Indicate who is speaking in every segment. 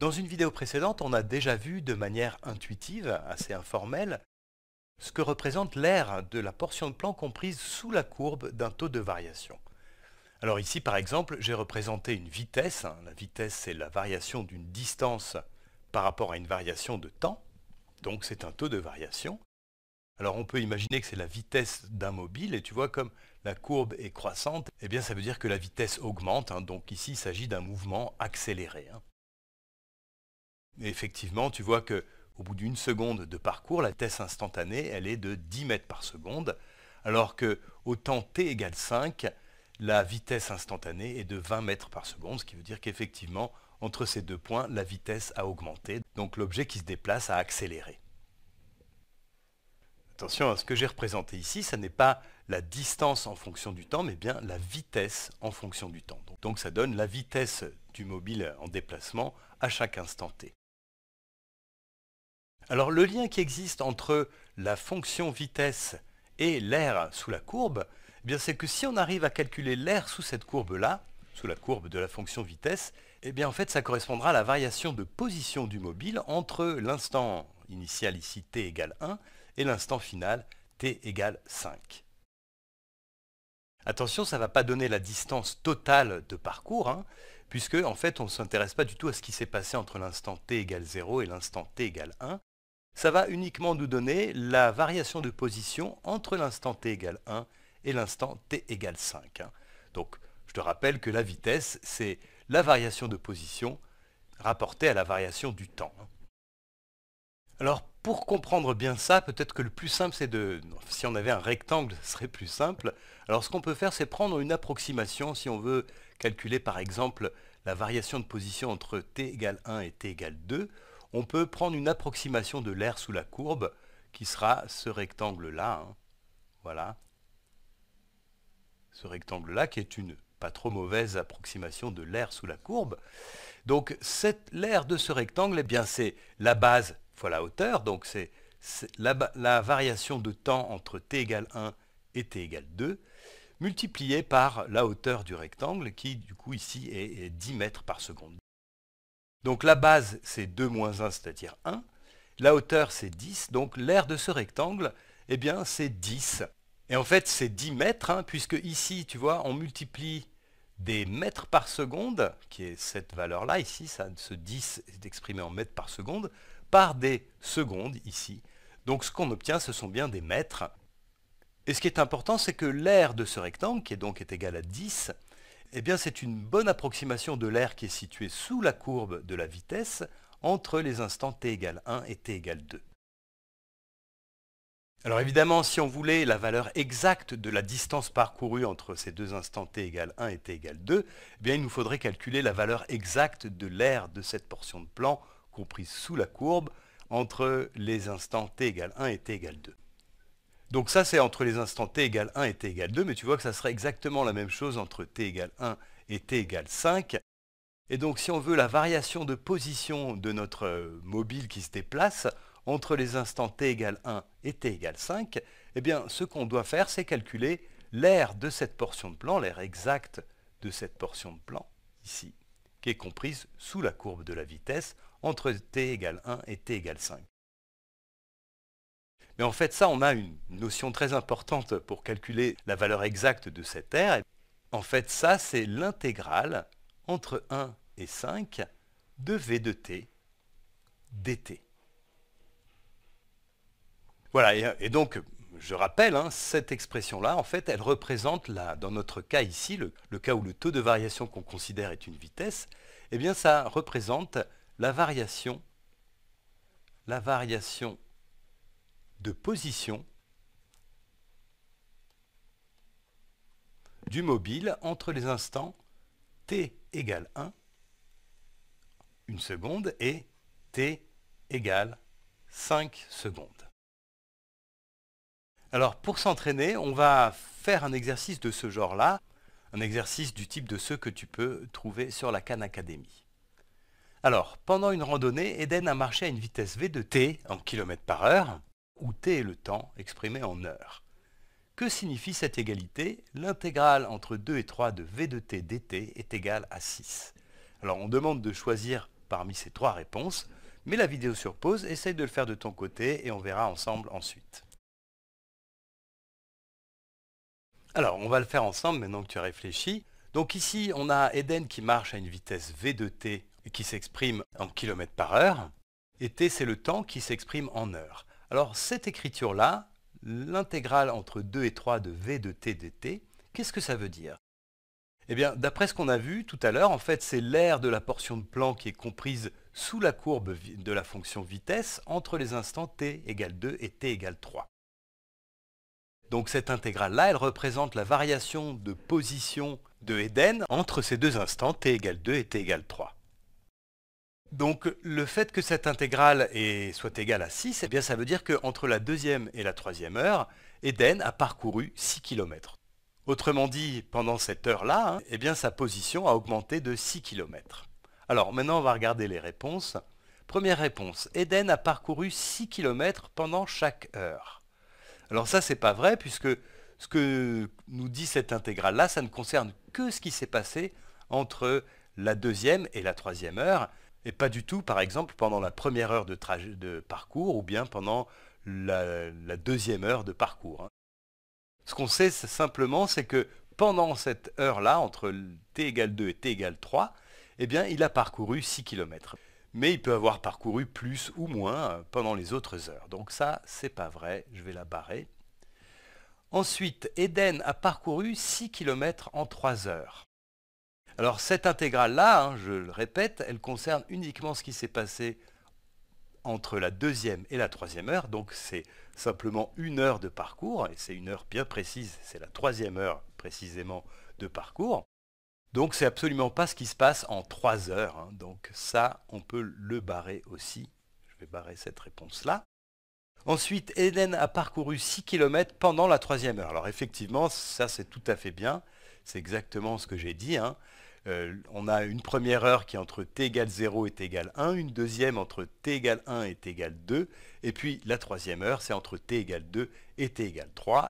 Speaker 1: Dans une vidéo précédente, on a déjà vu de manière intuitive, assez informelle, ce que représente l'air de la portion de plan comprise sous la courbe d'un taux de variation. Alors ici, par exemple, j'ai représenté une vitesse. La vitesse, c'est la variation d'une distance par rapport à une variation de temps. Donc c'est un taux de variation. Alors on peut imaginer que c'est la vitesse d'un mobile, et tu vois comme la courbe est croissante, eh bien ça veut dire que la vitesse augmente, hein. donc ici il s'agit d'un mouvement accéléré. Hein effectivement, tu vois que au bout d'une seconde de parcours, la vitesse instantanée, elle est de 10 mètres par seconde, alors que au temps t égale 5, la vitesse instantanée est de 20 mètres par seconde, ce qui veut dire qu'effectivement, entre ces deux points, la vitesse a augmenté, donc l'objet qui se déplace a accéléré. Attention, à hein, ce que j'ai représenté ici, ça n'est pas la distance en fonction du temps, mais bien la vitesse en fonction du temps. Donc ça donne la vitesse du mobile en déplacement à chaque instant t. Alors le lien qui existe entre la fonction vitesse et l'air sous la courbe, eh bien c'est que si on arrive à calculer l'air sous cette courbe-là, sous la courbe de la fonction vitesse, eh bien en fait ça correspondra à la variation de position du mobile entre l'instant initial ici t égale 1 et l'instant final t égale 5. Attention, ça ne va pas donner la distance totale de parcours, hein, puisque en fait on ne s'intéresse pas du tout à ce qui s'est passé entre l'instant t égale 0 et l'instant t égale 1 ça va uniquement nous donner la variation de position entre l'instant t égale 1 et l'instant t égale 5. Hein. Donc, je te rappelle que la vitesse, c'est la variation de position rapportée à la variation du temps. Hein. Alors, pour comprendre bien ça, peut-être que le plus simple, c'est de... Si on avait un rectangle, ce serait plus simple. Alors, ce qu'on peut faire, c'est prendre une approximation si on veut calculer, par exemple, la variation de position entre t égale 1 et t égale 2 on peut prendre une approximation de l'air sous la courbe, qui sera ce rectangle-là. Hein. Voilà. Ce rectangle-là, qui est une pas trop mauvaise approximation de l'air sous la courbe. Donc l'air de ce rectangle, eh bien c'est la base fois la hauteur, donc c'est la, variation de temps entre t égale 1 et t égale 2, multipliée par la hauteur du rectangle, qui du coup ici est 10 mètres par seconde. Donc la base, c'est 2 moins 1, c'est-à-dire 1. La hauteur, c'est 10. Donc l'aire de ce rectangle, eh bien, c'est 10. Et en fait, c'est 10 mètres, hein, puisque ici, tu vois, on multiplie des mètres par seconde, qui est cette valeur-là, ici, ça, ce 10 est exprimé en mètres par seconde, par des secondes, ici. Donc ce qu'on obtient, ce sont bien des mètres. Et ce qui est important, c'est que l'aire de ce rectangle, qui est donc est égale à 10, eh bien, c'est une bonne approximation de l'air qui est situé sous la courbe de la vitesse entre les instants t égale 1 et t égale 2. Alors évidemment, si on voulait la valeur exacte de la distance parcourue entre ces deux instants t égale 1 et t égale 2, eh bien, il nous faudrait calculer la valeur exacte de l'air de cette portion de plan comprise sous la courbe entre les instants t égale 1 et t égale 2. Donc ça, c'est entre les instants t égale 1 et t égale 2, mais tu vois que ça serait exactement la même chose entre t égale 1 et t égale 5. Et donc si on veut la variation de position de notre euh, mobile qui se déplace entre les instants t égale 1 et t égale 5, eh bien ce qu'on doit faire, c'est calculer l'air de cette portion de plan, l'air exact de cette portion de plan, ici, qui est comprise sous la courbe de la vitesse entre t égale 1 et t égale 5. Mais en fait, ça, on a une notion très importante pour calculer la valeur exacte de cette R. En fait, ça, c'est l'intégrale entre 1 et 5 de V de t dt. Voilà, et, donc, je rappelle, hein, cette expression-là, en fait, elle représente, dans notre cas ici, le, le, cas où le taux de variation qu'on considère est une vitesse, eh bien, ça représente la variation, la variation de position du mobile entre les instants t égale 1, une seconde, et t égale 5 secondes. Alors pour s'entraîner, on va faire un exercice de ce genre-là, un exercice du type de ceux que tu peux trouver sur la Khan Academy. Alors, pendant une randonnée, Eden a marché à une vitesse V de t en km par heure où t est le temps exprimé en heures. Que signifie cette égalité L'intégrale entre 2 et 3 de v de t dt est égale à 6. Alors on demande de choisir parmi ces trois réponses, mais la vidéo sur pause, essaye de le faire de ton côté et on verra ensemble ensuite. Alors on va le faire ensemble maintenant que tu as réfléchi. Donc ici on a Eden qui marche à une vitesse v de t et qui s'exprime en kilomètres par heure. Et t c'est le temps qui s'exprime en heures. Alors cette écriture-là, l'intégrale entre 2 et 3 de v de t dt, qu'est-ce que ça veut dire Eh bien, d'après ce qu'on a vu tout à l'heure, en fait, c'est l'aire de la portion de plan qui est comprise sous la courbe de la fonction vitesse entre les instants t égale 2 et t égale 3. Donc cette intégrale-là, elle représente la variation de position de Eden entre ces deux instants t égale 2 et t égale 3. Donc le fait que cette intégrale soit égale à 6, eh bien, ça veut dire qu'entre la deuxième et la troisième heure, Eden a parcouru 6 km. Autrement dit, pendant cette heure-là, hein, eh bien, sa position a augmenté de 6 km. Alors maintenant, on va regarder les réponses. Première réponse, Eden a parcouru 6 km pendant chaque heure. Alors ça, c'est pas vrai, puisque ce que nous dit cette intégrale-là, ça ne concerne que ce qui s'est passé entre la deuxième et la troisième heure, et pas du tout, par exemple, pendant la première heure de, de parcours ou bien pendant la, deuxième heure de parcours. Hein. Ce qu'on sait simplement, c'est que pendant cette heure-là, entre t égale 2 et t égale 3, eh bien, il a parcouru 6 km. Mais il peut avoir parcouru plus ou moins hein, pendant les autres heures. Donc ça, c'est pas vrai, je vais la barrer. Ensuite, Eden a parcouru 6 km en 3 heures. Alors cette intégrale-là, hein, je le répète, elle concerne uniquement ce qui s'est passé entre la deuxième et la troisième heure, donc c'est simplement une heure de parcours, et c'est une heure bien précise, c'est la troisième heure précisément de parcours. Donc c'est absolument pas ce qui se passe en trois heures, hein. donc ça on peut le barrer aussi. Je vais barrer cette réponse-là. Ensuite, Eden a parcouru 6 km pendant la troisième heure. Alors effectivement, ça c'est tout à fait bien, c'est exactement ce que j'ai dit. Hein. Euh, on a une première heure qui est entre t égale 0 et t égale 1, une deuxième entre t égale 1 et t égale 2, et puis la troisième heure, c'est entre t égale 2 et t égale 3.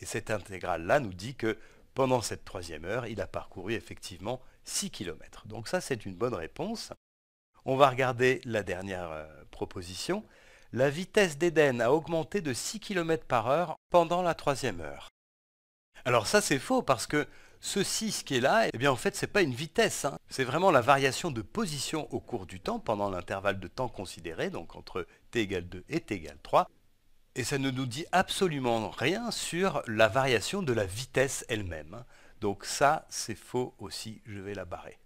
Speaker 1: Et cette intégrale-là nous dit que pendant cette troisième heure, il a parcouru effectivement 6 km. Donc ça, c'est une bonne réponse. On va regarder la dernière euh, proposition. La vitesse d'Éden a augmenté de 6 km par heure pendant la troisième heure. Alors ça, c'est faux parce que Ceci, ce qui est là, eh bien en fait c'est pas une vitesse, hein. c'est vraiment la variation de position au cours du temps, pendant l'intervalle de temps considéré, donc entre t égale 2 et t égale 3, et ça ne nous dit absolument rien sur la variation de la vitesse elle-même. Hein. Donc ça, c'est faux aussi, je vais la barrer.